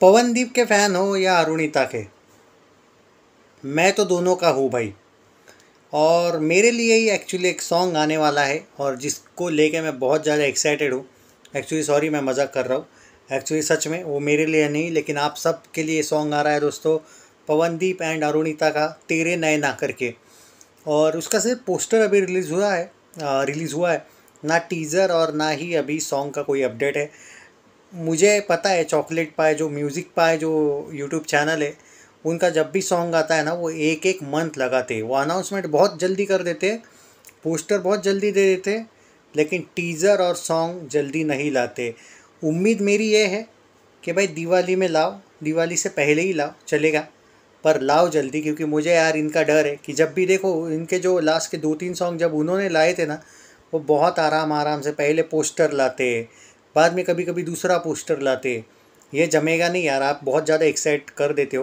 पवनदीप के फ़ैन हो या अरुणिता के मैं तो दोनों का हूँ भाई और मेरे लिए ही एक्चुअली एक सॉन्ग आने वाला है और जिसको लेके मैं बहुत ज़्यादा एक्साइटेड हूँ एक्चुअली सॉरी मैं मज़ाक कर रहा हूँ एक्चुअली सच में वो मेरे लिए नहीं लेकिन आप सब के लिए सॉन्ग आ रहा है दोस्तों पवनदीप एंड अरुणिता का तेरे नए ना करके और उसका सिर्फ पोस्टर अभी रिलीज़ हुआ है रिलीज़ हुआ है ना टीज़र और ना ही अभी सॉन्ग का कोई अपडेट है मुझे पता है चॉकलेट पाए जो म्यूज़िक पाए जो यूट्यूब चैनल है उनका जब भी सॉन्ग आता है ना वो एक एक मंथ लगाते वो अनाउंसमेंट बहुत जल्दी कर देते पोस्टर बहुत जल्दी दे देते लेकिन टीज़र और सॉन्ग जल्दी नहीं लाते उम्मीद मेरी ये है कि भाई दिवाली में लाओ दिवाली से पहले ही लाओ चलेगा पर लाओ जल्दी क्योंकि मुझे यार इनका डर है कि जब भी देखो इनके जो लास्ट के दो तीन सॉन्ग जब उन्होंने लाए थे ना वो बहुत आराम आराम से पहले पोस्टर लाते बाद में कभी कभी दूसरा पोस्टर लाते ये जमेगा नहीं यार आप बहुत ज़्यादा एक्साइट कर देते हो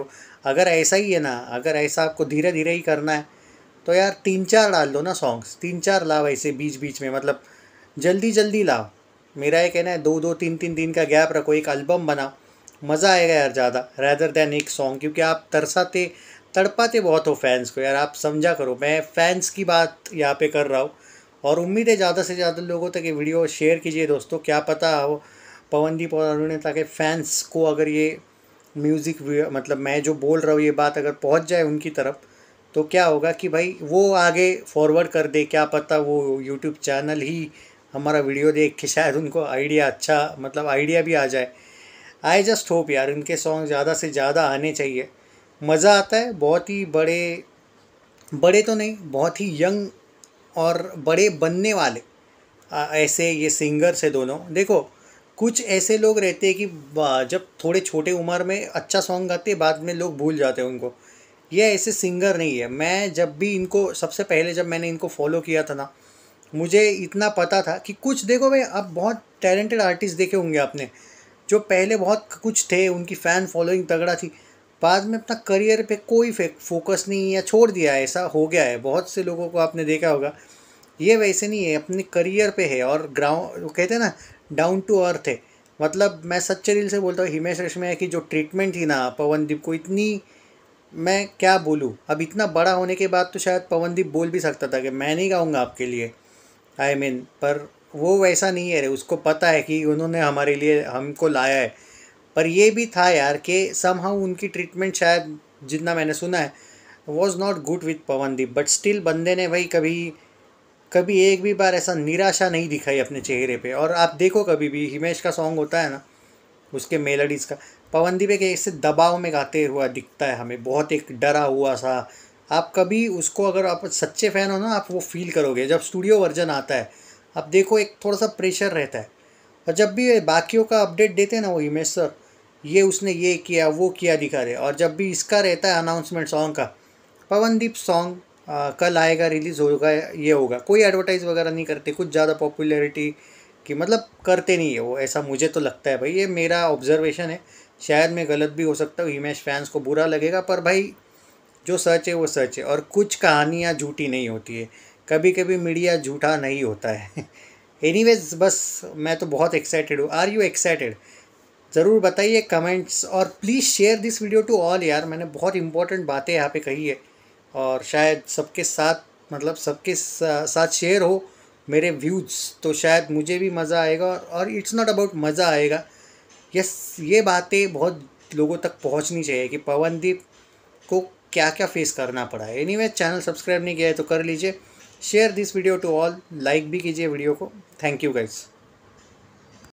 अगर ऐसा ही है ना अगर ऐसा आपको धीरे धीरे ही करना है तो यार तीन चार डाल दो ना सॉन्ग्स तीन चार लाओ ऐसे बीच बीच में मतलब जल्दी जल्दी लाओ मेरा ये कहना है दो दो तीन तीन दिन का गैप रखो एक एल्बम बनाओ मज़ा आएगा यार ज़्यादा रैदर दैन एक सॉन्ग क्योंकि आप तरसाते तड़पाते बहुत हो फैंस को यार आप समझा करो मैं फैंस की बात यहाँ पे कर रहा हूँ और उम्मीद है ज़्यादा से ज़्यादा लोगों तक ये वीडियो शेयर कीजिए दोस्तों क्या पता वो पवनदीप और अरुणिता के फैंस को अगर ये म्यूज़िक मतलब मैं जो बोल रहा हूँ ये बात अगर पहुँच जाए उनकी तरफ तो क्या होगा कि भाई वो आगे फॉरवर्ड कर दे क्या पता वो यूट्यूब चैनल ही हमारा वीडियो देख के शायद उनको आइडिया अच्छा मतलब आइडिया भी आ जाए आई जस्ट होप यार इनके सॉन्ग ज़्यादा से ज़्यादा आने चाहिए मज़ा आता है बहुत ही बड़े बड़े तो नहीं बहुत ही यंग और बड़े बनने वाले ऐसे ये सिंगर्स है दोनों देखो कुछ ऐसे लोग रहते हैं कि जब थोड़े छोटे उम्र में अच्छा सॉन्ग गाते बाद में लोग भूल जाते हैं उनको ये ऐसे सिंगर नहीं है मैं जब भी इनको सबसे पहले जब मैंने इनको फॉलो किया था ना मुझे इतना पता था कि कुछ देखो भाई अब बहुत टैलेंटेड आर्टिस्ट देखे होंगे आपने जो पहले बहुत कुछ थे उनकी फ़ैन फॉलोइंग तगड़ा थी बाद में अपना करियर पे कोई फोकस नहीं या छोड़ दिया है ऐसा हो गया है बहुत से लोगों को आपने देखा होगा ये वैसे नहीं है अपने करियर पे है और ग्राउंड वो कहते हैं ना डाउन टू अर्थ है मतलब मैं सच्चे दिल से बोलता हूँ हिमेश रेशमिया की जो ट्रीटमेंट थी ना पवनदीप को इतनी मैं क्या बोलूँ अब इतना बड़ा होने के बाद तो शायद पवनदीप बोल भी सकता था कि मैं नहीं गाऊँगा आपके लिए आई I मीन mean, पर वो वैसा नहीं है उसको पता है कि उन्होंने हमारे लिए हमको लाया है पर ये भी था यार कि सम हाउ उनकी ट्रीटमेंट शायद जितना मैंने सुना है was not good with Pawandeep but still बंदे ने भाई कभी कभी एक भी बार ऐसा निराशा नहीं दिखाई अपने चेहरे पे और आप देखो कभी भी हिमेश का सॉन्ग होता है ना उसके मेलोडीज़ का पवनदीप एक ऐसे दबाव में गाते हुआ दिखता है हमें बहुत एक डरा हुआ सा आप कभी उसको अगर आप सच्चे फ़ैन हो ना आप वो फील करोगे जब स्टूडियो वर्जन आता है आप देखो एक थोड़ा सा प्रेशर रहता है और जब भी बाकियों का अपडेट देते हैं ना वो हिमेश सर ये उसने ये किया वो किया दिखा रहे और जब भी इसका रहता है अनाउंसमेंट सॉन्ग का पवनदीप सॉन्ग कल आएगा रिलीज़ होगा ये होगा कोई एडवर्टाइज़ वगैरह नहीं करते कुछ ज़्यादा पॉपुलैरिटी कि मतलब करते नहीं है वो ऐसा मुझे तो लगता है भाई ये मेरा ऑब्जर्वेशन है शायद मैं गलत भी हो सकता हूँ हिमेश फैंस को बुरा लगेगा पर भाई जो सच है वो सच है और कुछ कहानियाँ झूठी नहीं होती है कभी कभी मीडिया झूठा नहीं होता है एनीवेज बस मैं तो बहुत एक्साइटेड हूँ आर यू एक्साइटेड ज़रूर बताइए कमेंट्स और please share this video to all यार मैंने बहुत इंपॉर्टेंट बातें यहाँ पे कही है और शायद सबके साथ मतलब सबके साथ शेयर हो मेरे व्यूज़ तो शायद मुझे भी मज़ा आएगा और इट्स नॉट अबाउट मज़ा आएगा यस ये बातें बहुत लोगों तक पहुँचनी चाहिए कि पवनदीप को क्या क्या फेस करना पड़ा है एनी चैनल सब्सक्राइब नहीं किया है तो कर लीजिए share this video to all like भी कीजिए वीडियो को थैंक यू गाइज़